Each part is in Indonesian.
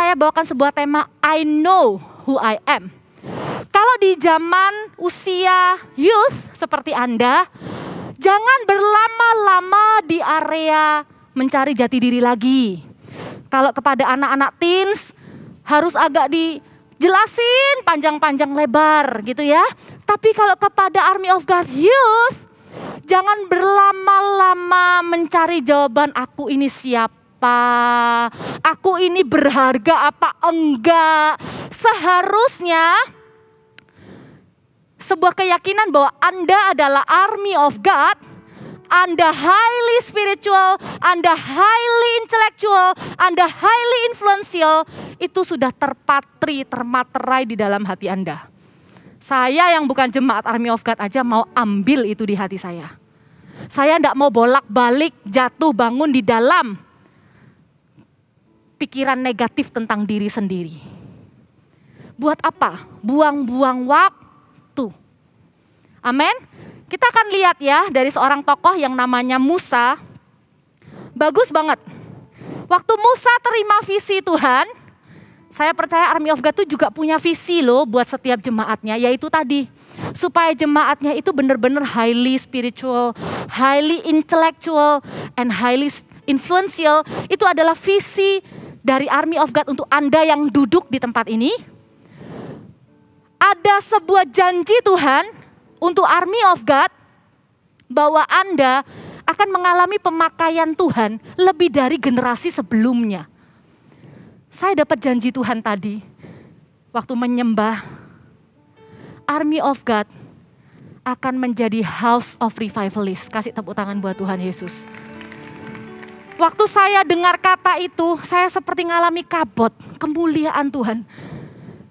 saya bawakan sebuah tema I know who I am. Kalau di zaman usia youth seperti Anda, jangan berlama-lama di area mencari jati diri lagi. Kalau kepada anak-anak teens harus agak dijelasin panjang-panjang lebar gitu ya. Tapi kalau kepada Army of God Youth, jangan berlama-lama mencari jawaban aku ini siapa apa? Aku ini berharga apa enggak? Seharusnya sebuah keyakinan bahwa Anda adalah army of God, Anda highly spiritual, Anda highly intellectual, Anda highly influential, itu sudah terpatri, termaterai di dalam hati Anda. Saya yang bukan jemaat Army of God aja mau ambil itu di hati saya. Saya tidak mau bolak-balik jatuh bangun di dalam pikiran negatif tentang diri sendiri. Buat apa? Buang-buang waktu. Amin. Kita akan lihat ya dari seorang tokoh yang namanya Musa. Bagus banget. Waktu Musa terima visi Tuhan, saya percaya Army of God itu juga punya visi loh buat setiap jemaatnya, yaitu tadi supaya jemaatnya itu benar-benar highly spiritual, highly intellectual, and highly influential. Itu adalah visi dari Army of God untuk Anda yang duduk di tempat ini. Ada sebuah janji Tuhan untuk Army of God bahwa Anda akan mengalami pemakaian Tuhan lebih dari generasi sebelumnya. Saya dapat janji Tuhan tadi waktu menyembah Army of God akan menjadi house of revivalist. Kasih tepuk tangan buat Tuhan Yesus. Waktu saya dengar kata itu, saya seperti mengalami kabut, kemuliaan Tuhan.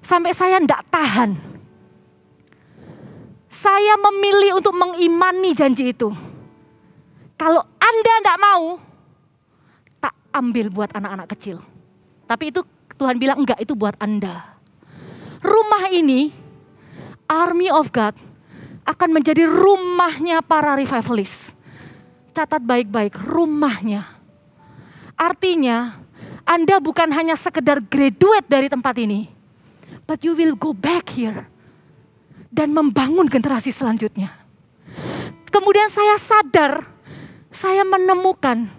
Sampai saya tidak tahan. Saya memilih untuk mengimani janji itu. Kalau Anda tidak mau, tak ambil buat anak-anak kecil. Tapi itu Tuhan bilang, enggak itu buat Anda. Rumah ini, Army of God, akan menjadi rumahnya para revivalist. Catat baik-baik, rumahnya Artinya, Anda bukan hanya sekedar graduate dari tempat ini, but you will go back here dan membangun generasi selanjutnya. Kemudian saya sadar, saya menemukan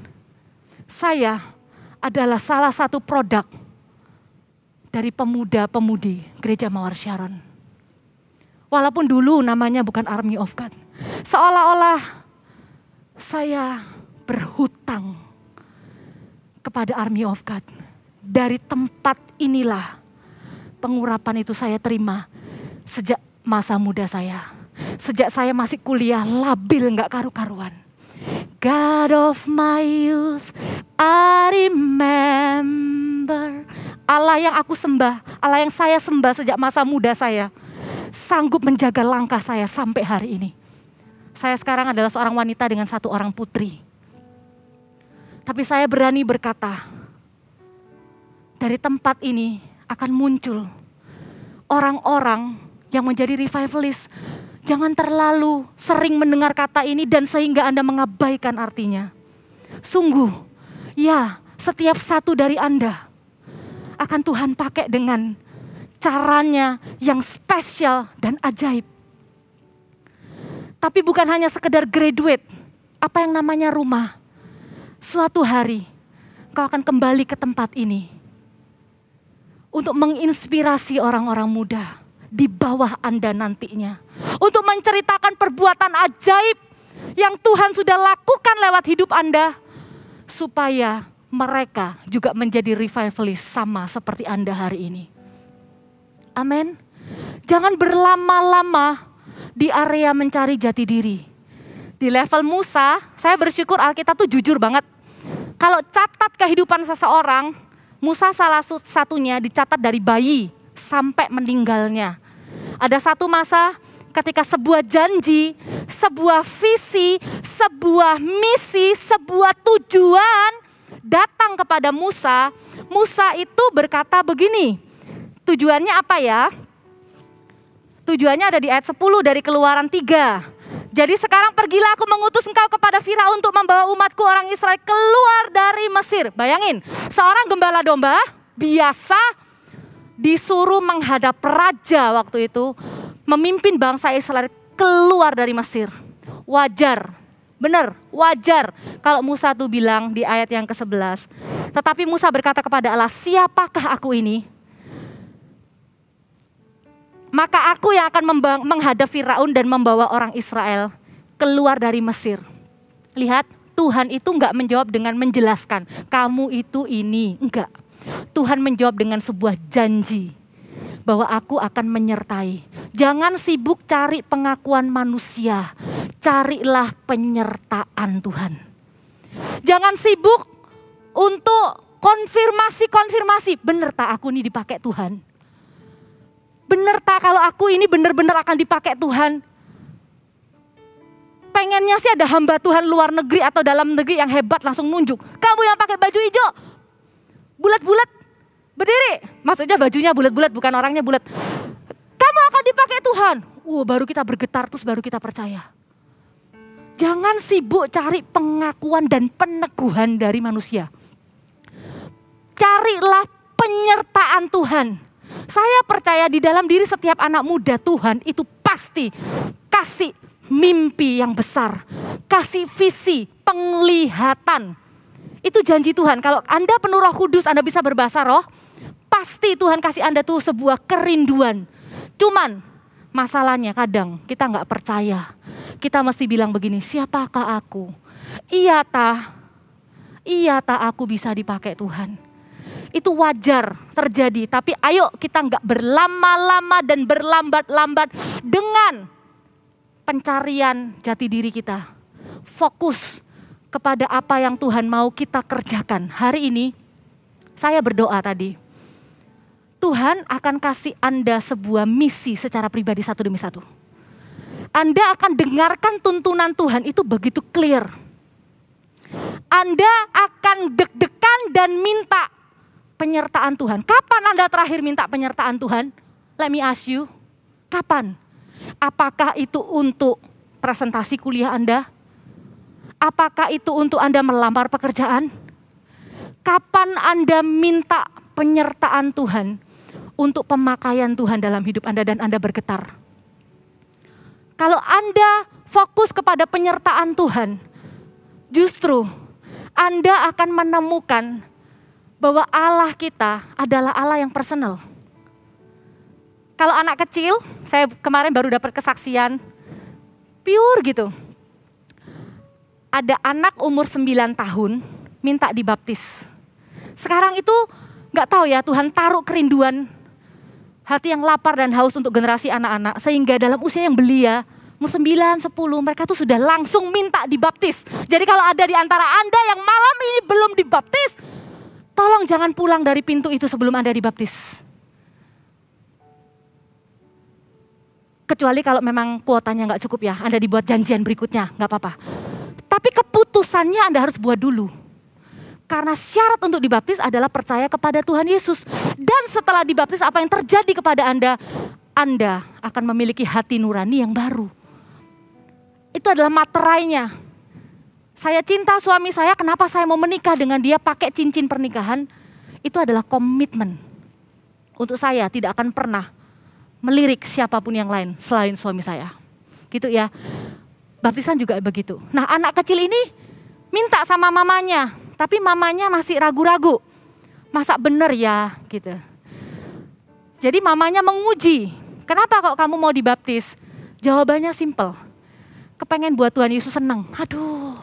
saya adalah salah satu produk dari pemuda-pemudi Gereja Mawar Sharon. Walaupun dulu namanya bukan Army of God. Seolah-olah saya berhutang kepada Army of God. Dari tempat inilah pengurapan itu saya terima sejak masa muda saya. Sejak saya masih kuliah labil nggak karu-karuan. God of my youth, I remember. Allah yang aku sembah, Allah yang saya sembah sejak masa muda saya. Sanggup menjaga langkah saya sampai hari ini. Saya sekarang adalah seorang wanita dengan satu orang putri tapi saya berani berkata, dari tempat ini akan muncul orang-orang yang menjadi revivalist. Jangan terlalu sering mendengar kata ini dan sehingga Anda mengabaikan artinya. Sungguh, ya setiap satu dari Anda akan Tuhan pakai dengan caranya yang spesial dan ajaib. Tapi bukan hanya sekedar graduate, apa yang namanya rumah suatu hari kau akan kembali ke tempat ini untuk menginspirasi orang-orang muda di bawah Anda nantinya, untuk menceritakan perbuatan ajaib yang Tuhan sudah lakukan lewat hidup Anda, supaya mereka juga menjadi revivalist sama seperti Anda hari ini. Amin. Jangan berlama-lama di area mencari jati diri. Di level Musa, saya bersyukur Alkitab tuh jujur banget kalau catat kehidupan seseorang, Musa salah satunya dicatat dari bayi sampai meninggalnya. Ada satu masa ketika sebuah janji, sebuah visi, sebuah misi, sebuah tujuan datang kepada Musa, Musa itu berkata begini, tujuannya apa ya? Tujuannya ada di ayat 10 dari keluaran 3. Jadi sekarang pergilah aku mengutus engkau kepada Firaun untuk membawa umatku orang Israel keluar dari Mesir. Bayangin, seorang gembala domba biasa disuruh menghadap raja waktu itu memimpin bangsa Israel keluar dari Mesir. Wajar, benar, wajar kalau Musa tuh bilang di ayat yang ke-11. Tetapi Musa berkata kepada Allah, siapakah aku ini maka aku yang akan menghadapi Firaun dan membawa orang Israel keluar dari Mesir. Lihat, Tuhan itu enggak menjawab dengan menjelaskan, kamu itu ini, enggak. Tuhan menjawab dengan sebuah janji bahwa aku akan menyertai. Jangan sibuk cari pengakuan manusia, carilah penyertaan Tuhan. Jangan sibuk untuk konfirmasi-konfirmasi, benar tak aku ini dipakai Tuhan? bener tak kalau aku ini bener-bener akan dipakai Tuhan? Pengennya sih ada hamba Tuhan luar negeri atau dalam negeri yang hebat langsung nunjuk. Kamu yang pakai baju hijau, bulat-bulat, berdiri. Maksudnya bajunya bulat-bulat, bukan orangnya bulat. Kamu akan dipakai Tuhan. Uh, baru kita bergetar terus baru kita percaya. Jangan sibuk cari pengakuan dan peneguhan dari manusia. Carilah penyertaan Tuhan saya percaya di dalam diri setiap anak muda Tuhan itu pasti kasih mimpi yang besar, kasih visi, penglihatan. Itu janji Tuhan. Kalau Anda penuh Roh Kudus, Anda bisa berbahasa roh, pasti Tuhan kasih Anda tuh sebuah kerinduan. Cuman masalahnya kadang kita nggak percaya. Kita mesti bilang begini, siapakah aku? Iya tak? iya tak aku bisa dipakai Tuhan itu wajar terjadi. Tapi ayo kita nggak berlama-lama dan berlambat-lambat dengan pencarian jati diri kita. Fokus kepada apa yang Tuhan mau kita kerjakan. Hari ini saya berdoa tadi. Tuhan akan kasih Anda sebuah misi secara pribadi satu demi satu. Anda akan dengarkan tuntunan Tuhan itu begitu clear. Anda akan deg-degan dan minta penyertaan Tuhan. Kapan Anda terakhir minta penyertaan Tuhan? Let me ask you. Kapan? Apakah itu untuk presentasi kuliah Anda? Apakah itu untuk Anda melamar pekerjaan? Kapan Anda minta penyertaan Tuhan untuk pemakaian Tuhan dalam hidup Anda dan Anda bergetar? Kalau Anda fokus kepada penyertaan Tuhan, justru Anda akan menemukan bahwa Allah kita adalah Allah yang personal. Kalau anak kecil, saya kemarin baru dapat kesaksian, pure gitu. Ada anak umur 9 tahun minta dibaptis. Sekarang itu nggak tahu ya Tuhan taruh kerinduan hati yang lapar dan haus untuk generasi anak-anak sehingga dalam usia yang belia umur 9, 10 mereka tuh sudah langsung minta dibaptis. Jadi kalau ada di antara Anda yang malam ini belum dibaptis, Tolong jangan pulang dari pintu itu sebelum Anda dibaptis. Kecuali kalau memang kuotanya nggak cukup ya, Anda dibuat janjian berikutnya, nggak apa-apa. Tapi keputusannya Anda harus buat dulu. Karena syarat untuk dibaptis adalah percaya kepada Tuhan Yesus. Dan setelah dibaptis apa yang terjadi kepada Anda, Anda akan memiliki hati nurani yang baru. Itu adalah materainya saya cinta suami saya, kenapa saya mau menikah dengan dia pakai cincin pernikahan? Itu adalah komitmen. Untuk saya tidak akan pernah melirik siapapun yang lain selain suami saya. Gitu ya. Baptisan juga begitu. Nah, anak kecil ini minta sama mamanya, tapi mamanya masih ragu-ragu. Masa benar ya gitu. Jadi mamanya menguji, kenapa kok kamu mau dibaptis? Jawabannya simple. Kepengen buat Tuhan Yesus senang. Aduh,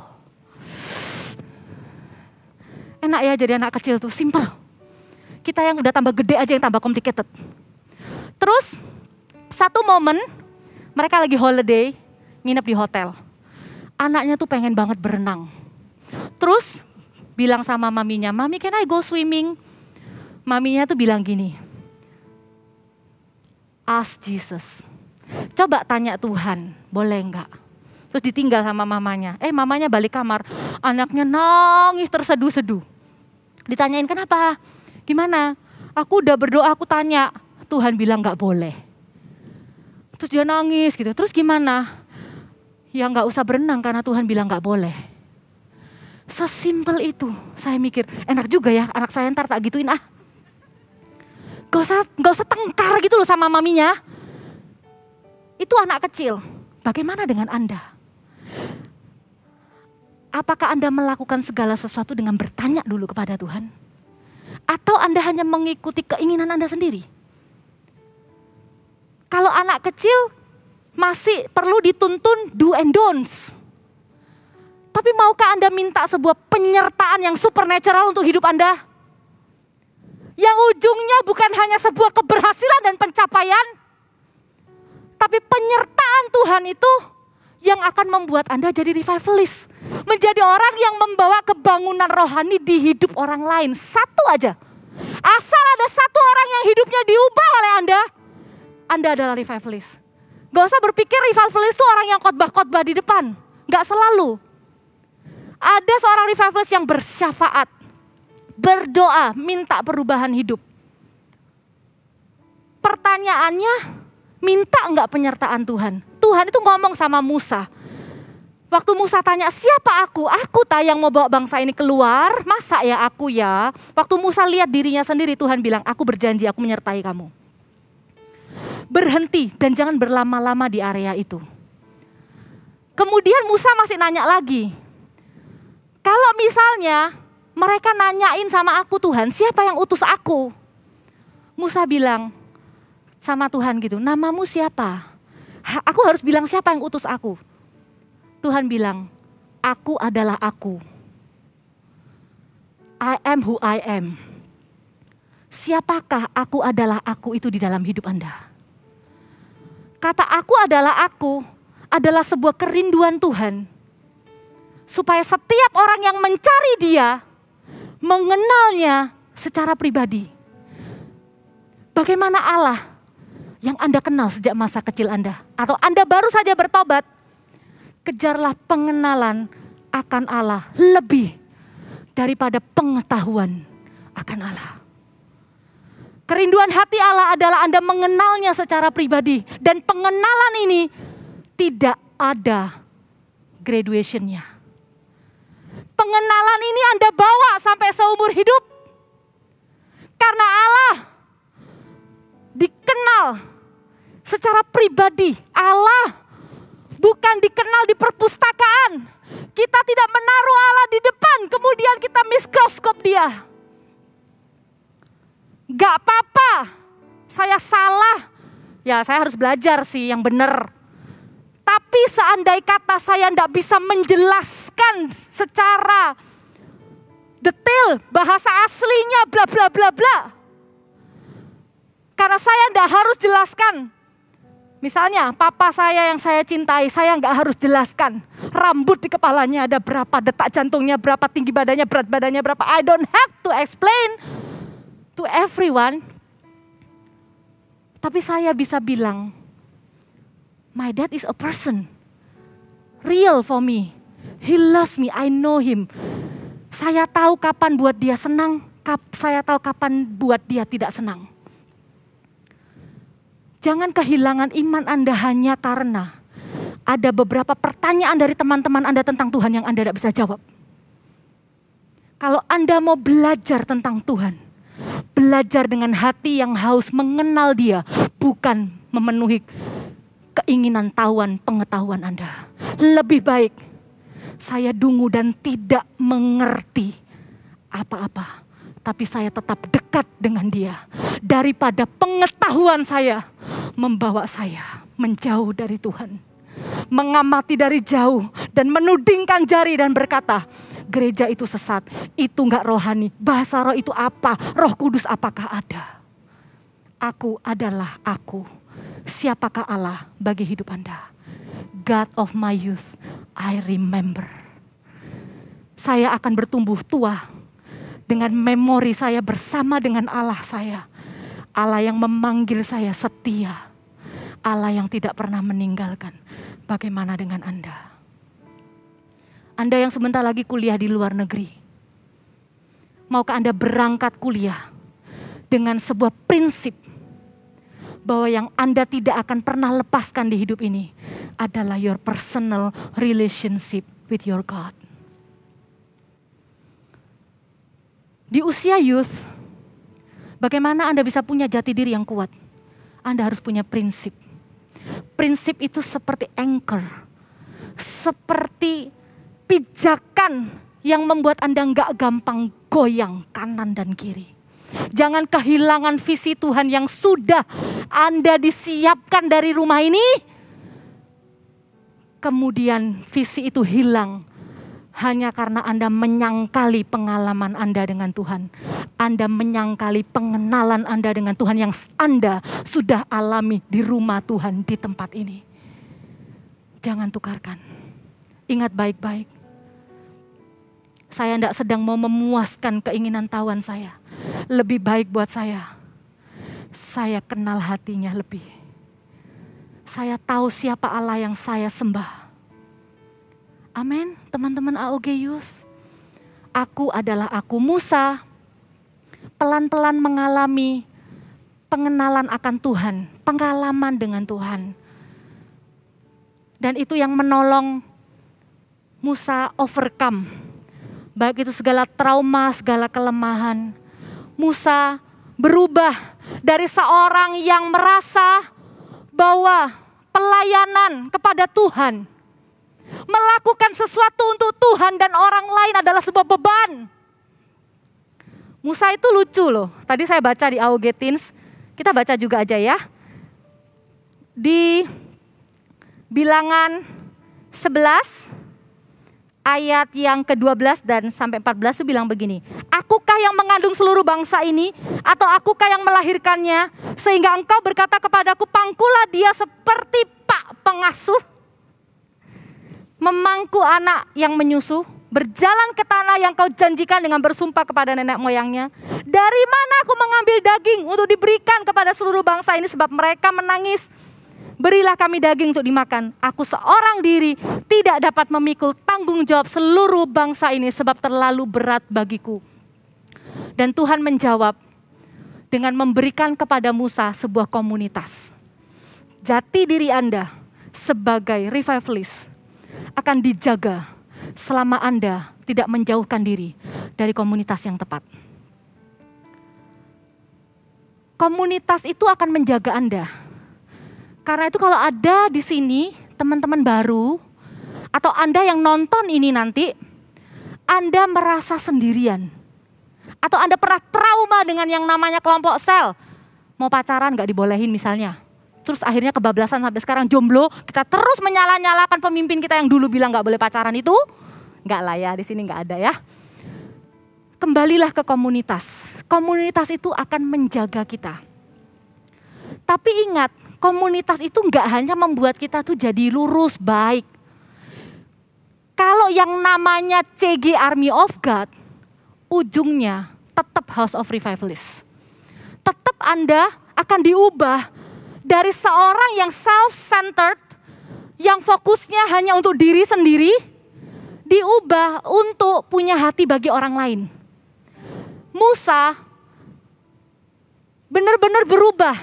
Enak ya jadi anak kecil tuh, simple. Kita yang udah tambah gede aja yang tambah complicated. Terus satu momen mereka lagi holiday, nginep di hotel. Anaknya tuh pengen banget berenang. Terus bilang sama maminya, "Mami, can I go swimming?" Maminya tuh bilang gini, "Ask Jesus." Coba tanya Tuhan, boleh enggak? Terus ditinggal sama mamanya. Eh mamanya balik kamar. Anaknya nangis terseduh-seduh. Ditanyain kenapa? Gimana? Aku udah berdoa aku tanya. Tuhan bilang gak boleh. Terus dia nangis gitu. Terus gimana? Ya gak usah berenang karena Tuhan bilang gak boleh. Sesimpel itu. Saya mikir enak juga ya anak saya ntar tak gituin ah gak usah, gak usah tengkar gitu loh sama maminya. Itu anak kecil. Bagaimana dengan Anda? Apakah Anda melakukan segala sesuatu dengan bertanya dulu kepada Tuhan? Atau Anda hanya mengikuti keinginan Anda sendiri? Kalau anak kecil masih perlu dituntun do and don'ts. Tapi maukah Anda minta sebuah penyertaan yang supernatural untuk hidup Anda? Yang ujungnya bukan hanya sebuah keberhasilan dan pencapaian, tapi penyertaan Tuhan itu yang akan membuat Anda jadi revivalist, Menjadi orang yang membawa kebangunan rohani di hidup orang lain. Satu aja. Asal ada satu orang yang hidupnya diubah oleh Anda, Anda adalah revivalist. Gak usah berpikir revivalist itu orang yang kotbah kotbah di depan. Gak selalu. Ada seorang revivalist yang bersyafaat, berdoa, minta perubahan hidup. Pertanyaannya, minta nggak penyertaan Tuhan? Tuhan itu ngomong sama Musa, Waktu Musa tanya, siapa aku? Aku tak yang mau bawa bangsa ini keluar, masa ya aku ya? Waktu Musa lihat dirinya sendiri, Tuhan bilang, aku berjanji, aku menyertai kamu. Berhenti dan jangan berlama-lama di area itu. Kemudian Musa masih nanya lagi, kalau misalnya mereka nanyain sama aku Tuhan, siapa yang utus aku? Musa bilang sama Tuhan gitu, namamu siapa? Aku harus bilang siapa yang utus aku. Tuhan bilang, aku adalah aku. I am who I am. Siapakah aku adalah aku itu di dalam hidup Anda? Kata aku adalah aku adalah sebuah kerinduan Tuhan. Supaya setiap orang yang mencari dia, mengenalnya secara pribadi. Bagaimana Allah yang Anda kenal sejak masa kecil Anda? Atau Anda baru saja bertobat, kejarlah pengenalan akan Allah lebih daripada pengetahuan akan Allah. Kerinduan hati Allah adalah Anda mengenalnya secara pribadi. Dan pengenalan ini tidak ada graduationnya. Pengenalan ini Anda bawa sampai seumur hidup. Karena Allah dikenal secara pribadi. Allah bukan dikenal di perpustakaan. Kita tidak menaruh Allah di depan, kemudian kita mikroskop dia. Gak apa-apa, saya salah. Ya saya harus belajar sih yang benar. Tapi seandai kata saya tidak bisa menjelaskan secara detail bahasa aslinya bla bla bla bla. Karena saya tidak harus jelaskan Misalnya papa saya yang saya cintai, saya nggak harus jelaskan rambut di kepalanya ada berapa, detak jantungnya berapa, tinggi badannya, berat badannya berapa. I don't have to explain to everyone. Tapi saya bisa bilang, my dad is a person. Real for me. He loves me, I know him. Saya tahu kapan buat dia senang, saya tahu kapan buat dia tidak senang. Jangan kehilangan iman Anda hanya karena ada beberapa pertanyaan dari teman-teman Anda tentang Tuhan yang Anda tidak bisa jawab. Kalau Anda mau belajar tentang Tuhan, belajar dengan hati yang haus mengenal Dia, bukan memenuhi keinginan tawan pengetahuan Anda. Lebih baik saya dungu dan tidak mengerti apa-apa, tapi saya tetap dekat dengan Dia daripada pengetahuan saya membawa saya menjauh dari Tuhan. Mengamati dari jauh dan menudingkan jari dan berkata, gereja itu sesat, itu enggak rohani, bahasa roh itu apa, roh kudus apakah ada. Aku adalah aku, siapakah Allah bagi hidup Anda. God of my youth, I remember. Saya akan bertumbuh tua dengan memori saya bersama dengan Allah saya Allah yang memanggil saya setia. Allah yang tidak pernah meninggalkan. Bagaimana dengan Anda? Anda yang sebentar lagi kuliah di luar negeri. Maukah Anda berangkat kuliah dengan sebuah prinsip bahwa yang Anda tidak akan pernah lepaskan di hidup ini adalah your personal relationship with your God. Di usia youth, Bagaimana Anda bisa punya jati diri yang kuat? Anda harus punya prinsip. Prinsip itu seperti anchor, seperti pijakan yang membuat Anda nggak gampang goyang kanan dan kiri. Jangan kehilangan visi Tuhan yang sudah Anda disiapkan dari rumah ini. Kemudian visi itu hilang hanya karena Anda menyangkali pengalaman Anda dengan Tuhan. Anda menyangkali pengenalan Anda dengan Tuhan yang Anda sudah alami di rumah Tuhan di tempat ini. Jangan tukarkan. Ingat baik-baik. Saya tidak sedang mau memuaskan keinginan tawan saya. Lebih baik buat saya. Saya kenal hatinya lebih. Saya tahu siapa Allah yang saya sembah Amin, teman-teman AOG Yus. Aku adalah aku Musa. Pelan-pelan mengalami pengenalan akan Tuhan, pengalaman dengan Tuhan. Dan itu yang menolong Musa overcome. Baik itu segala trauma, segala kelemahan. Musa berubah dari seorang yang merasa bahwa pelayanan kepada Tuhan Melakukan sesuatu untuk Tuhan dan orang lain adalah sebuah beban. Musa itu lucu loh. Tadi saya baca di Augetins. kita baca juga aja ya. Di bilangan 11 ayat yang ke-12 dan sampai 14 itu bilang begini. Akukah yang mengandung seluruh bangsa ini atau akukah yang melahirkannya sehingga engkau berkata kepadaku pangkulah dia seperti pak pengasuh memangku anak yang menyusu, berjalan ke tanah yang kau janjikan dengan bersumpah kepada nenek moyangnya. Dari mana aku mengambil daging untuk diberikan kepada seluruh bangsa ini sebab mereka menangis. Berilah kami daging untuk dimakan. Aku seorang diri tidak dapat memikul tanggung jawab seluruh bangsa ini sebab terlalu berat bagiku. Dan Tuhan menjawab dengan memberikan kepada Musa sebuah komunitas. Jati diri Anda sebagai revivalist akan dijaga selama Anda tidak menjauhkan diri dari komunitas yang tepat. Komunitas itu akan menjaga Anda. Karena itu kalau ada di sini teman-teman baru atau Anda yang nonton ini nanti, Anda merasa sendirian. Atau Anda pernah trauma dengan yang namanya kelompok sel. Mau pacaran gak dibolehin misalnya terus akhirnya kebablasan sampai sekarang jomblo, kita terus menyala-nyalakan pemimpin kita yang dulu bilang nggak boleh pacaran itu, nggak lah ya, di sini nggak ada ya. Kembalilah ke komunitas. Komunitas itu akan menjaga kita. Tapi ingat, komunitas itu nggak hanya membuat kita tuh jadi lurus, baik. Kalau yang namanya CG Army of God, ujungnya tetap House of Revivalist. Tetap Anda akan diubah dari seorang yang self-centered, yang fokusnya hanya untuk diri sendiri, diubah untuk punya hati bagi orang lain. Musa benar-benar berubah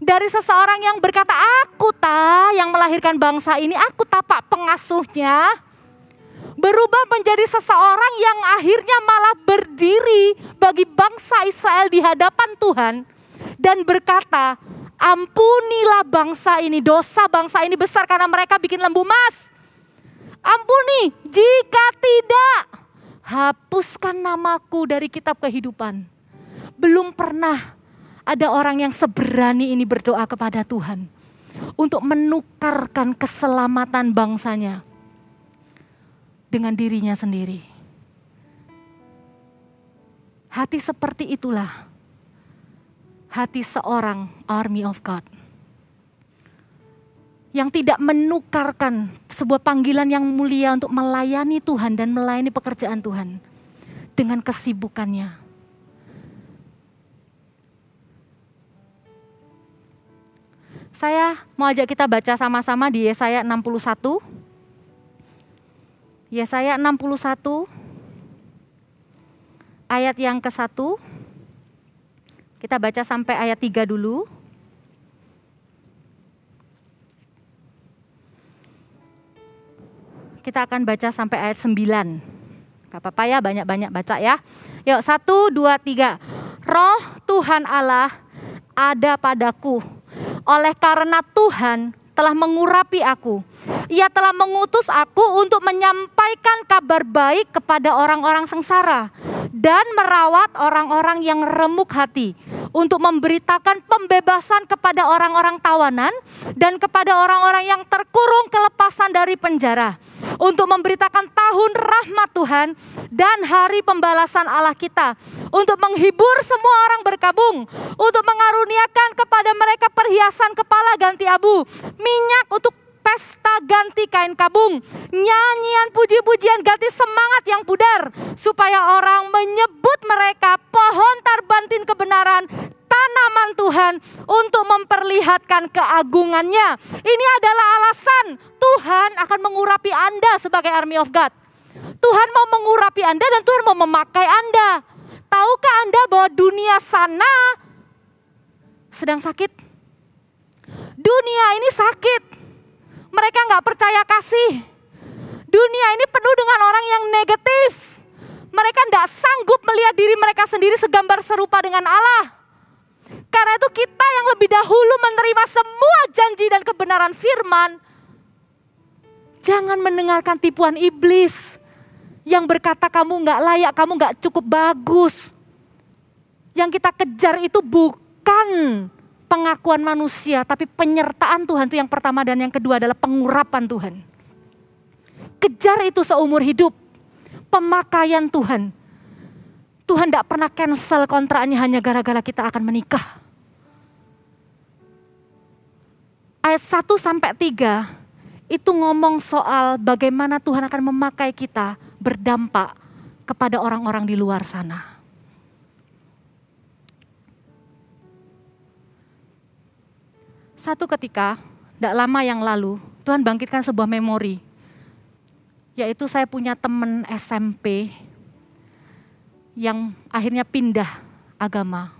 dari seseorang yang berkata, aku tak yang melahirkan bangsa ini, aku tapak pengasuhnya, berubah menjadi seseorang yang akhirnya malah berdiri bagi bangsa Israel di hadapan Tuhan dan berkata, Ampunilah bangsa ini, dosa bangsa ini besar karena mereka bikin lembu emas. Ampuni, jika tidak, hapuskan namaku dari kitab kehidupan. Belum pernah ada orang yang seberani ini berdoa kepada Tuhan untuk menukarkan keselamatan bangsanya dengan dirinya sendiri. Hati seperti itulah hati seorang army of God. Yang tidak menukarkan sebuah panggilan yang mulia untuk melayani Tuhan dan melayani pekerjaan Tuhan dengan kesibukannya. Saya mau ajak kita baca sama-sama di Yesaya 61. Yesaya 61 ayat yang ke-1 kita baca sampai ayat 3 dulu. Kita akan baca sampai ayat 9. Gak apa-apa ya, banyak-banyak baca ya. Yuk, satu, dua, tiga. Roh Tuhan Allah ada padaku. Oleh karena Tuhan telah mengurapi aku. Ia telah mengutus aku untuk menyampaikan kabar baik kepada orang-orang sengsara dan merawat orang-orang yang remuk hati untuk memberitakan pembebasan kepada orang-orang tawanan dan kepada orang-orang yang terkurung kelepasan dari penjara untuk memberitakan tahun rahmat Tuhan dan hari pembalasan Allah kita, untuk menghibur semua orang berkabung, untuk mengaruniakan kepada mereka perhiasan kepala ganti abu, minyak untuk pesta ganti kain kabung, nyanyian puji-pujian ganti semangat yang pudar, supaya orang menyebut mereka pohon tarbantin kebenaran, tanaman Tuhan untuk memperlihatkan keagungannya. Ini adalah alasan Tuhan akan mengurapi Anda sebagai army of God. Tuhan mau mengurapi Anda dan Tuhan mau memakai Anda. Tahukah Anda bahwa dunia sana sedang sakit? Dunia ini sakit. Mereka nggak percaya kasih. Dunia ini penuh dengan orang yang negatif. Mereka nggak sanggup melihat diri mereka sendiri segambar serupa dengan Allah. Karena itu kita yang lebih dahulu menerima semua janji dan kebenaran firman. Jangan mendengarkan tipuan iblis yang berkata kamu nggak layak, kamu nggak cukup bagus. Yang kita kejar itu bukan pengakuan manusia, tapi penyertaan Tuhan itu yang pertama dan yang kedua adalah pengurapan Tuhan. Kejar itu seumur hidup. Pemakaian Tuhan. Tuhan tidak pernah cancel kontraknya hanya gara-gara kita akan menikah. Ayat 1 sampai 3 itu ngomong soal bagaimana Tuhan akan memakai kita berdampak kepada orang-orang di luar sana. Satu ketika, tidak lama yang lalu, Tuhan bangkitkan sebuah memori. Yaitu saya punya teman SMP yang akhirnya pindah agama.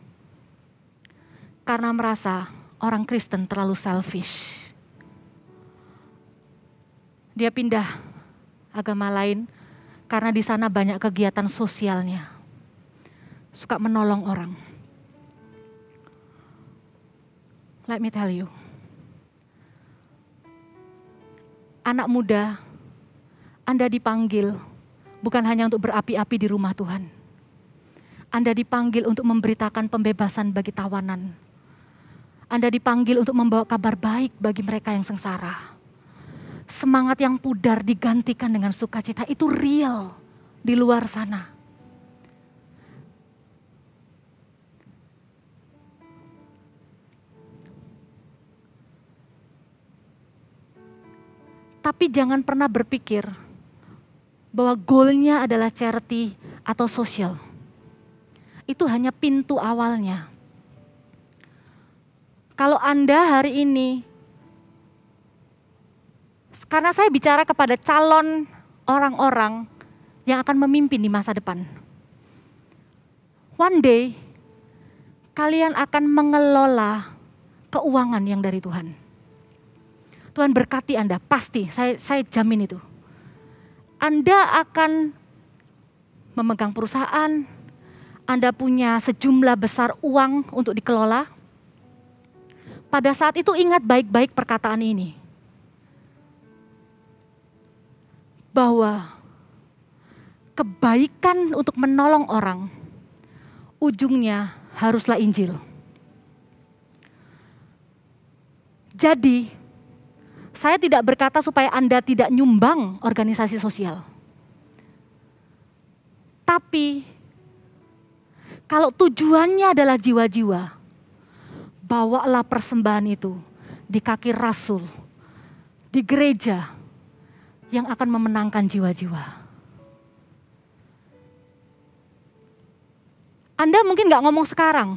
Karena merasa orang Kristen terlalu selfish. Dia pindah agama lain karena di sana banyak kegiatan sosialnya. Suka menolong orang. Let me tell you. Anak muda, Anda dipanggil bukan hanya untuk berapi-api di rumah Tuhan. Anda dipanggil untuk memberitakan pembebasan bagi tawanan. Anda dipanggil untuk membawa kabar baik bagi mereka yang sengsara. Semangat yang pudar digantikan dengan sukacita itu real di luar sana. Tapi jangan pernah berpikir bahwa goalnya adalah charity atau sosial. Itu hanya pintu awalnya. Kalau Anda hari ini, karena saya bicara kepada calon orang-orang yang akan memimpin di masa depan. One day, kalian akan mengelola keuangan yang dari Tuhan. Tuhan berkati Anda, pasti. Saya saya jamin itu. Anda akan memegang perusahaan, Anda punya sejumlah besar uang untuk dikelola. Pada saat itu ingat baik-baik perkataan ini. Bahwa kebaikan untuk menolong orang ujungnya haruslah Injil. Jadi, saya tidak berkata supaya Anda tidak nyumbang organisasi sosial. Tapi kalau tujuannya adalah jiwa-jiwa, bawalah persembahan itu di kaki rasul, di gereja yang akan memenangkan jiwa-jiwa. Anda mungkin nggak ngomong sekarang,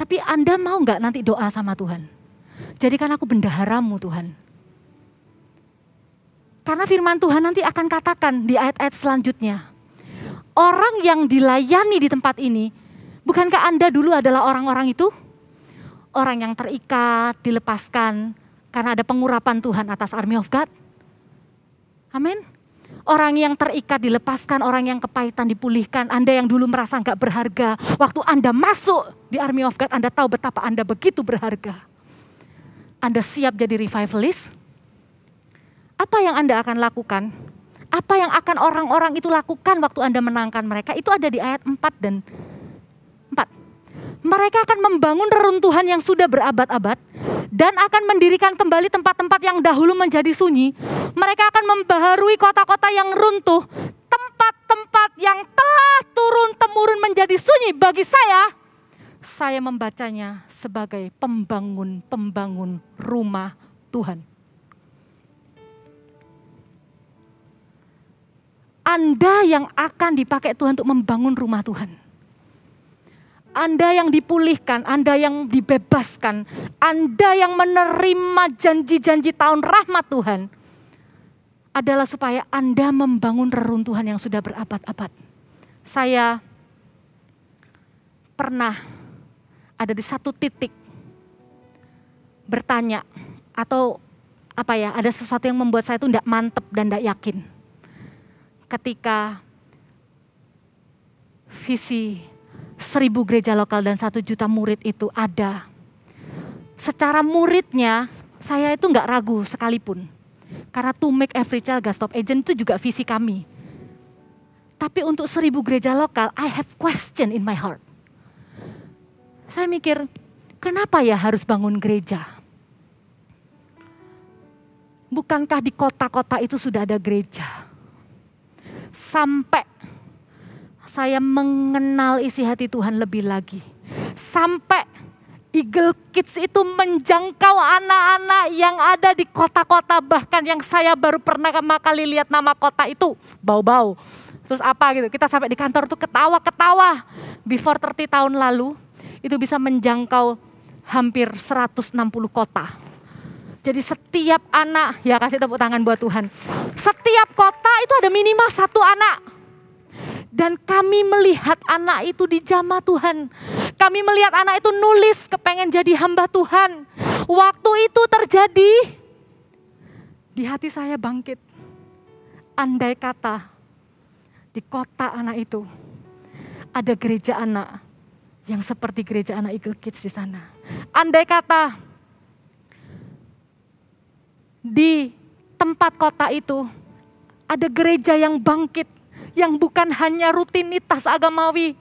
tapi Anda mau nggak nanti doa sama Tuhan? Jadikan aku bendaharamu Tuhan. Karena firman Tuhan nanti akan katakan di ayat-ayat selanjutnya. Orang yang dilayani di tempat ini, bukankah Anda dulu adalah orang-orang itu? Orang yang terikat, dilepaskan karena ada pengurapan Tuhan atas army of God. Amin. Orang yang terikat dilepaskan, orang yang kepahitan dipulihkan. Anda yang dulu merasa nggak berharga, waktu Anda masuk di army of God, Anda tahu betapa Anda begitu berharga. Anda siap jadi revivalist, apa yang Anda akan lakukan? Apa yang akan orang-orang itu lakukan waktu Anda menangkan mereka? Itu ada di ayat 4 dan 4. Mereka akan membangun reruntuhan yang sudah berabad-abad dan akan mendirikan kembali tempat-tempat yang dahulu menjadi sunyi. Mereka akan membaharui kota-kota yang runtuh, tempat-tempat yang telah turun-temurun menjadi sunyi bagi saya. Saya membacanya sebagai pembangun-pembangun rumah Tuhan. Anda yang akan dipakai Tuhan untuk membangun rumah Tuhan. Anda yang dipulihkan, Anda yang dibebaskan, Anda yang menerima janji-janji tahun rahmat Tuhan adalah supaya Anda membangun reruntuhan yang sudah berabad-abad. Saya pernah ada di satu titik bertanya atau apa ya ada sesuatu yang membuat saya itu tidak mantep dan tidak yakin ketika visi seribu gereja lokal dan satu juta murid itu ada. Secara muridnya, saya itu nggak ragu sekalipun. Karena to make every child gas stop agent itu juga visi kami. Tapi untuk seribu gereja lokal, I have question in my heart. Saya mikir, kenapa ya harus bangun gereja? Bukankah di kota-kota itu sudah ada gereja? sampai saya mengenal isi hati Tuhan lebih lagi. Sampai Eagle Kids itu menjangkau anak-anak yang ada di kota-kota bahkan yang saya baru pernah sama kali lihat nama kota itu bau-bau. Terus apa gitu, kita sampai di kantor tuh ketawa-ketawa. Before 30 tahun lalu itu bisa menjangkau hampir 160 kota. Jadi setiap anak, ya kasih tepuk tangan buat Tuhan. Setiap kota itu ada minimal satu anak. Dan kami melihat anak itu di jamaah Tuhan. Kami melihat anak itu nulis kepengen jadi hamba Tuhan. Waktu itu terjadi, di hati saya bangkit. Andai kata di kota anak itu ada gereja anak yang seperti gereja anak Eagle Kids di sana. Andai kata di tempat kota itu ada gereja yang bangkit, yang bukan hanya rutinitas agamawi,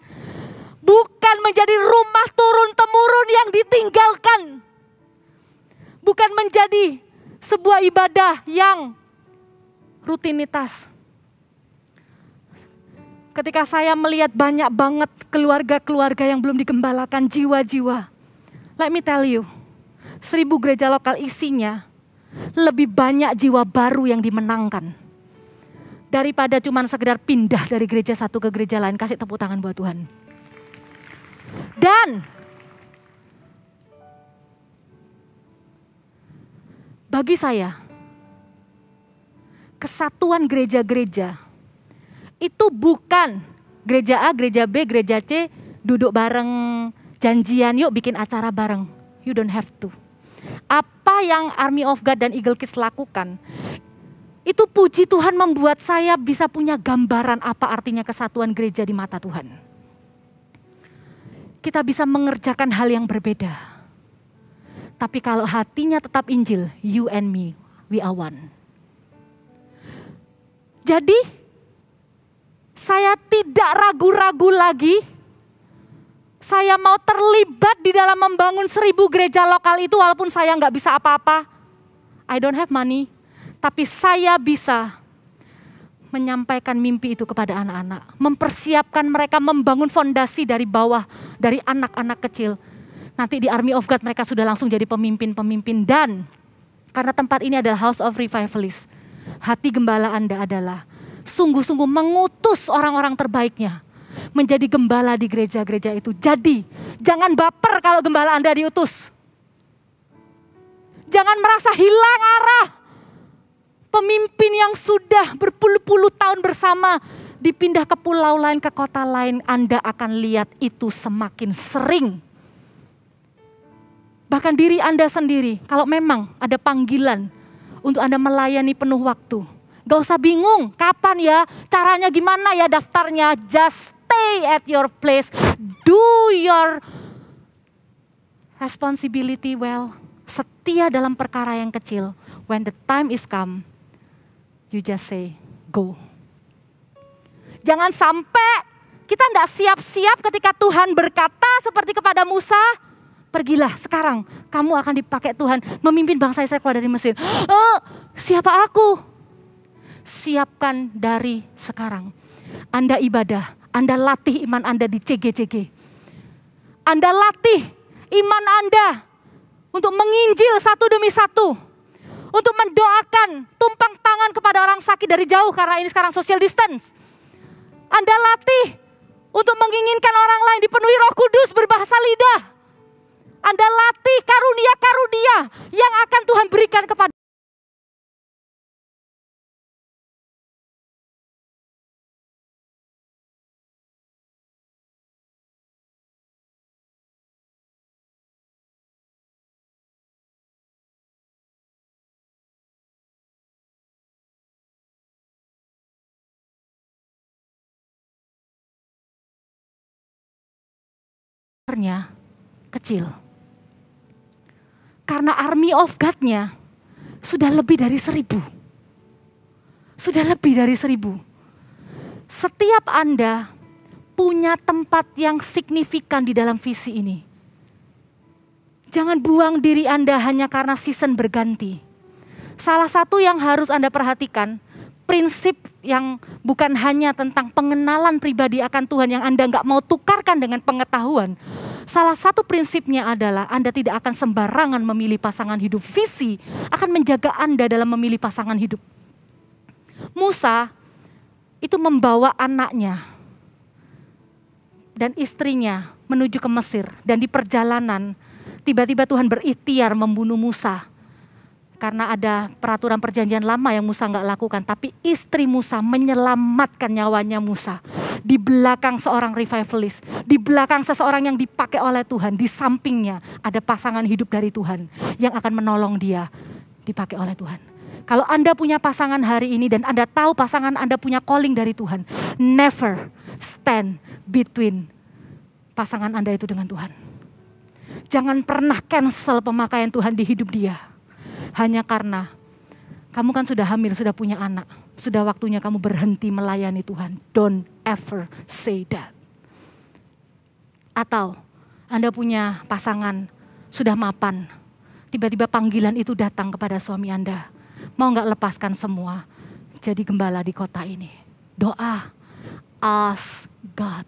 bukan menjadi rumah turun-temurun yang ditinggalkan, bukan menjadi sebuah ibadah yang rutinitas. Ketika saya melihat banyak banget keluarga-keluarga yang belum digembalakan jiwa-jiwa, let me tell you, seribu gereja lokal isinya lebih banyak jiwa baru yang dimenangkan. Daripada cuma sekedar pindah dari gereja satu ke gereja lain. Kasih tepuk tangan buat Tuhan. Dan bagi saya kesatuan gereja-gereja itu bukan gereja A, gereja B, gereja C duduk bareng janjian yuk bikin acara bareng. You don't have to yang Army of God dan Eagle Kids lakukan, itu puji Tuhan membuat saya bisa punya gambaran apa artinya kesatuan gereja di mata Tuhan. Kita bisa mengerjakan hal yang berbeda. Tapi kalau hatinya tetap Injil, you and me, we are one. Jadi saya tidak ragu-ragu lagi saya mau terlibat di dalam membangun seribu gereja lokal itu walaupun saya nggak bisa apa-apa. I don't have money, tapi saya bisa menyampaikan mimpi itu kepada anak-anak. Mempersiapkan mereka membangun fondasi dari bawah, dari anak-anak kecil. Nanti di Army of God mereka sudah langsung jadi pemimpin-pemimpin. Dan karena tempat ini adalah House of Revivalist, hati gembala Anda adalah sungguh-sungguh mengutus orang-orang terbaiknya menjadi gembala di gereja-gereja itu. Jadi, jangan baper kalau gembala Anda diutus. Jangan merasa hilang arah. Pemimpin yang sudah berpuluh-puluh tahun bersama dipindah ke pulau lain, ke kota lain, Anda akan lihat itu semakin sering. Bahkan diri Anda sendiri, kalau memang ada panggilan untuk Anda melayani penuh waktu, gak usah bingung kapan ya, caranya gimana ya daftarnya, just stay at your place, do your responsibility well, setia dalam perkara yang kecil. When the time is come, you just say go. Jangan sampai kita tidak siap-siap ketika Tuhan berkata seperti kepada Musa, pergilah sekarang kamu akan dipakai Tuhan memimpin bangsa Israel keluar dari Mesir. Oh, siapa aku? Siapkan dari sekarang. Anda ibadah, anda latih iman Anda di CGCG. Anda latih iman Anda untuk menginjil satu demi satu. Untuk mendoakan tumpang tangan kepada orang sakit dari jauh karena ini sekarang social distance. Anda latih untuk menginginkan orang lain dipenuhi roh kudus berbahasa lidah. Anda latih karunia-karunia yang akan Tuhan berikan kepada besarnya kecil. Karena army of God-nya sudah lebih dari seribu. Sudah lebih dari seribu. Setiap Anda punya tempat yang signifikan di dalam visi ini. Jangan buang diri Anda hanya karena season berganti. Salah satu yang harus Anda perhatikan, prinsip yang bukan hanya tentang pengenalan pribadi akan Tuhan yang Anda nggak mau tukarkan dengan pengetahuan, Salah satu prinsipnya adalah Anda tidak akan sembarangan memilih pasangan hidup. Visi akan menjaga Anda dalam memilih pasangan hidup. Musa itu membawa anaknya dan istrinya menuju ke Mesir dan di perjalanan tiba-tiba Tuhan berikhtiar membunuh Musa karena ada peraturan perjanjian lama yang Musa nggak lakukan, tapi istri Musa menyelamatkan nyawanya Musa di belakang seorang revivalist, di belakang seseorang yang dipakai oleh Tuhan, di sampingnya ada pasangan hidup dari Tuhan yang akan menolong dia dipakai oleh Tuhan. Kalau Anda punya pasangan hari ini dan Anda tahu pasangan Anda punya calling dari Tuhan, never stand between pasangan Anda itu dengan Tuhan. Jangan pernah cancel pemakaian Tuhan di hidup dia hanya karena kamu kan sudah hamil, sudah punya anak. Sudah waktunya kamu berhenti melayani Tuhan. Don't ever say that. Atau Anda punya pasangan, sudah mapan. Tiba-tiba panggilan itu datang kepada suami Anda. Mau nggak lepaskan semua? Jadi gembala di kota ini. Doa. Ask God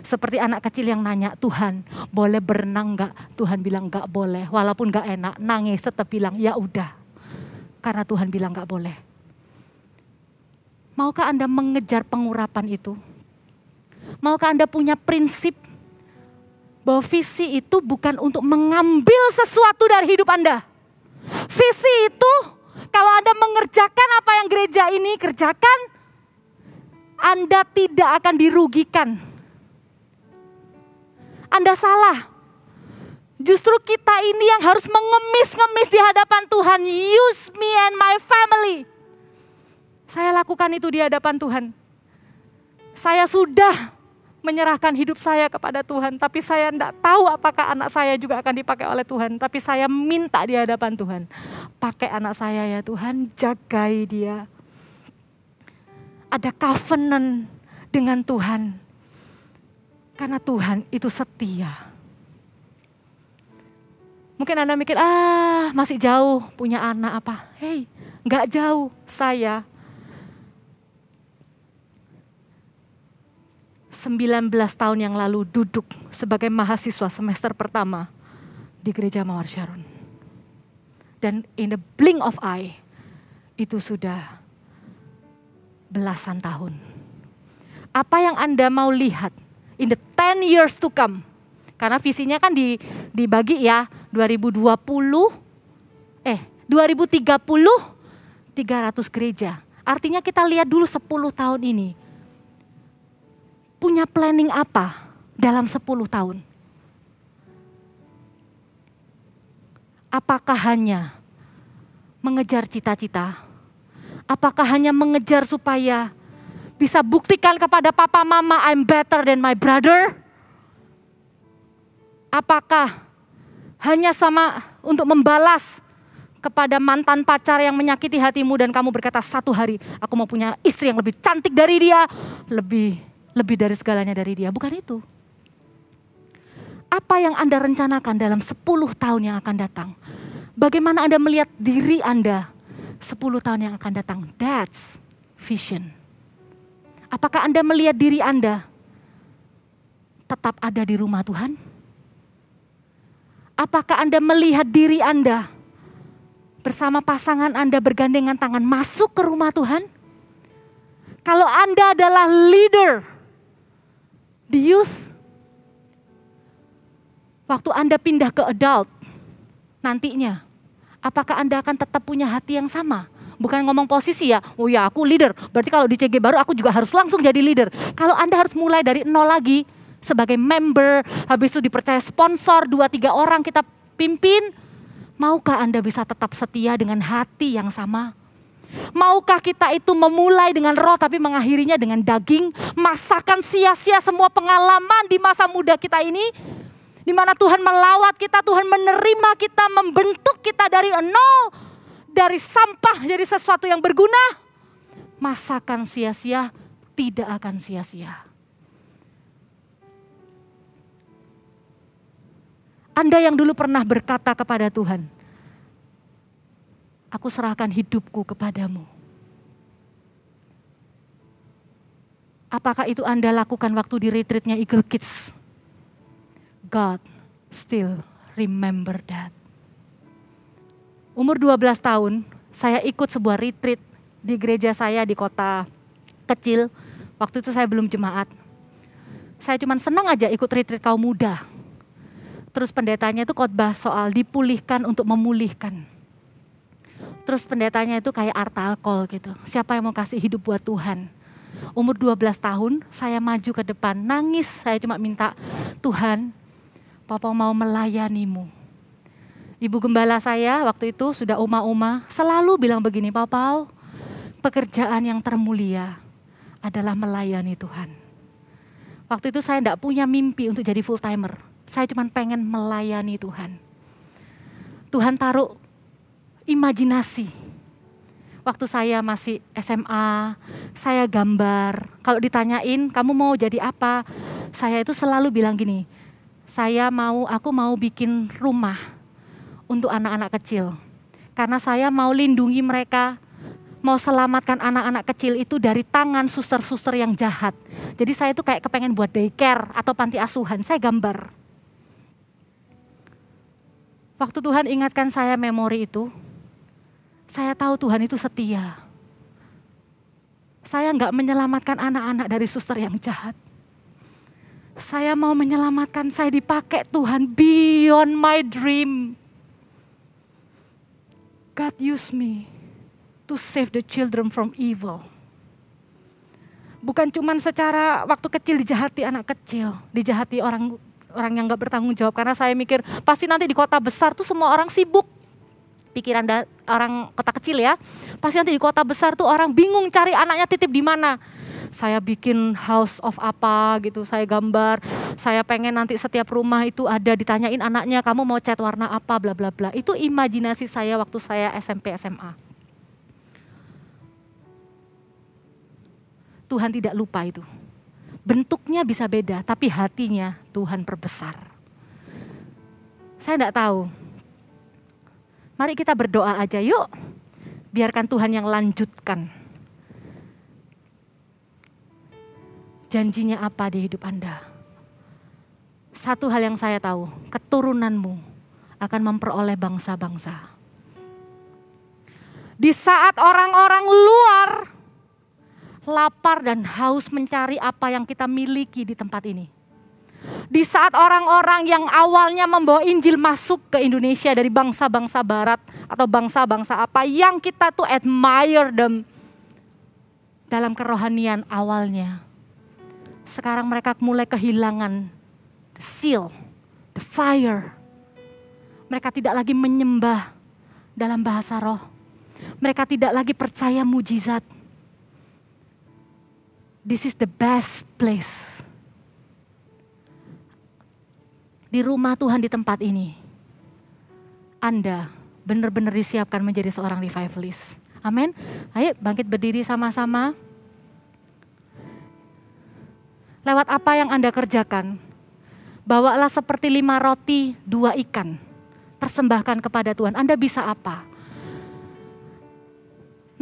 seperti anak kecil yang nanya, Tuhan boleh berenang gak? Tuhan bilang gak boleh, walaupun gak enak. Nangis tetap bilang, ya udah. Karena Tuhan bilang gak boleh. Maukah Anda mengejar pengurapan itu? Maukah Anda punya prinsip bahwa visi itu bukan untuk mengambil sesuatu dari hidup Anda. Visi itu kalau Anda mengerjakan apa yang gereja ini kerjakan, Anda tidak akan dirugikan. Anda salah. Justru kita ini yang harus mengemis-ngemis di hadapan Tuhan. Use me and my family. Saya lakukan itu di hadapan Tuhan. Saya sudah menyerahkan hidup saya kepada Tuhan, tapi saya tidak tahu apakah anak saya juga akan dipakai oleh Tuhan. Tapi saya minta di hadapan Tuhan, pakai anak saya ya Tuhan, jagai dia. Ada covenant dengan Tuhan. Karena Tuhan itu setia. Mungkin Anda mikir, ah masih jauh punya anak apa. Hei, nggak jauh saya. 19 tahun yang lalu duduk sebagai mahasiswa semester pertama di gereja Mawar Sharon, Dan in the blink of eye, itu sudah belasan tahun. Apa yang Anda mau lihat in the 10 years to come. Karena visinya kan di, dibagi ya 2020 eh 2030 300 gereja. Artinya kita lihat dulu 10 tahun ini. Punya planning apa dalam 10 tahun? Apakah hanya mengejar cita-cita? Apakah hanya mengejar supaya bisa buktikan kepada papa mama I'm better than my brother? Apakah hanya sama untuk membalas kepada mantan pacar yang menyakiti hatimu dan kamu berkata satu hari aku mau punya istri yang lebih cantik dari dia, lebih lebih dari segalanya dari dia. Bukan itu. Apa yang Anda rencanakan dalam 10 tahun yang akan datang? Bagaimana Anda melihat diri Anda 10 tahun yang akan datang? That's vision. Apakah Anda melihat diri Anda tetap ada di rumah Tuhan? Apakah Anda melihat diri Anda bersama pasangan Anda bergandengan tangan masuk ke rumah Tuhan? Kalau Anda adalah leader di youth, waktu Anda pindah ke adult nantinya, apakah Anda akan tetap punya hati yang sama? bukan ngomong posisi ya. Oh ya aku leader. Berarti kalau di CG baru aku juga harus langsung jadi leader. Kalau Anda harus mulai dari nol lagi sebagai member, habis itu dipercaya sponsor dua tiga orang kita pimpin. Maukah Anda bisa tetap setia dengan hati yang sama? Maukah kita itu memulai dengan roh tapi mengakhirinya dengan daging? Masakan sia-sia semua pengalaman di masa muda kita ini? Di mana Tuhan melawat kita, Tuhan menerima kita, membentuk kita dari nol dari sampah jadi sesuatu yang berguna, masakan sia-sia tidak akan sia-sia. Anda yang dulu pernah berkata kepada Tuhan, "Aku serahkan hidupku kepadamu." Apakah itu Anda lakukan waktu di retreatnya Eagle Kids? God still remember that. Umur 12 tahun, saya ikut sebuah retreat di gereja saya di kota kecil. Waktu itu saya belum jemaat. Saya cuma senang aja ikut retreat kaum muda. Terus pendetanya itu khotbah soal dipulihkan untuk memulihkan. Terus pendetanya itu kayak art Alkol gitu. Siapa yang mau kasih hidup buat Tuhan? Umur 12 tahun, saya maju ke depan, nangis. Saya cuma minta, Tuhan, Papa mau melayanimu Ibu gembala saya waktu itu sudah oma-oma selalu bilang begini, Papau, pekerjaan yang termulia adalah melayani Tuhan. Waktu itu saya tidak punya mimpi untuk jadi full timer. Saya cuma pengen melayani Tuhan. Tuhan taruh imajinasi. Waktu saya masih SMA, saya gambar. Kalau ditanyain, kamu mau jadi apa? Saya itu selalu bilang gini, saya mau, aku mau bikin rumah untuk anak-anak kecil. Karena saya mau lindungi mereka, mau selamatkan anak-anak kecil itu dari tangan suster-suster yang jahat. Jadi saya itu kayak kepengen buat daycare atau panti asuhan, saya gambar. Waktu Tuhan ingatkan saya memori itu, saya tahu Tuhan itu setia. Saya nggak menyelamatkan anak-anak dari suster yang jahat. Saya mau menyelamatkan, saya dipakai Tuhan beyond my dream. God use me to save the children from evil. Bukan cuman secara waktu kecil dijahati anak kecil, dijahati orang orang yang nggak bertanggung jawab karena saya mikir pasti nanti di kota besar tuh semua orang sibuk. Pikiran da, orang kota kecil ya. Pasti nanti di kota besar tuh orang bingung cari anaknya titip di mana saya bikin house of apa gitu, saya gambar, saya pengen nanti setiap rumah itu ada ditanyain anaknya kamu mau cat warna apa bla bla bla. Itu imajinasi saya waktu saya SMP SMA. Tuhan tidak lupa itu. Bentuknya bisa beda, tapi hatinya Tuhan perbesar. Saya tidak tahu. Mari kita berdoa aja yuk. Biarkan Tuhan yang lanjutkan janjinya apa di hidup Anda. Satu hal yang saya tahu, keturunanmu akan memperoleh bangsa-bangsa. Di saat orang-orang luar lapar dan haus mencari apa yang kita miliki di tempat ini. Di saat orang-orang yang awalnya membawa Injil masuk ke Indonesia dari bangsa-bangsa barat atau bangsa-bangsa apa yang kita tuh admire them dalam kerohanian awalnya sekarang mereka mulai kehilangan the seal, the fire. Mereka tidak lagi menyembah dalam bahasa roh. Mereka tidak lagi percaya mujizat. This is the best place. Di rumah Tuhan di tempat ini, Anda benar-benar disiapkan menjadi seorang revivalist. Amin. Ayo bangkit berdiri sama-sama lewat apa yang Anda kerjakan. Bawalah seperti lima roti, dua ikan. Persembahkan kepada Tuhan. Anda bisa apa?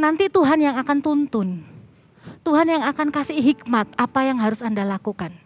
Nanti Tuhan yang akan tuntun. Tuhan yang akan kasih hikmat apa yang harus Anda lakukan.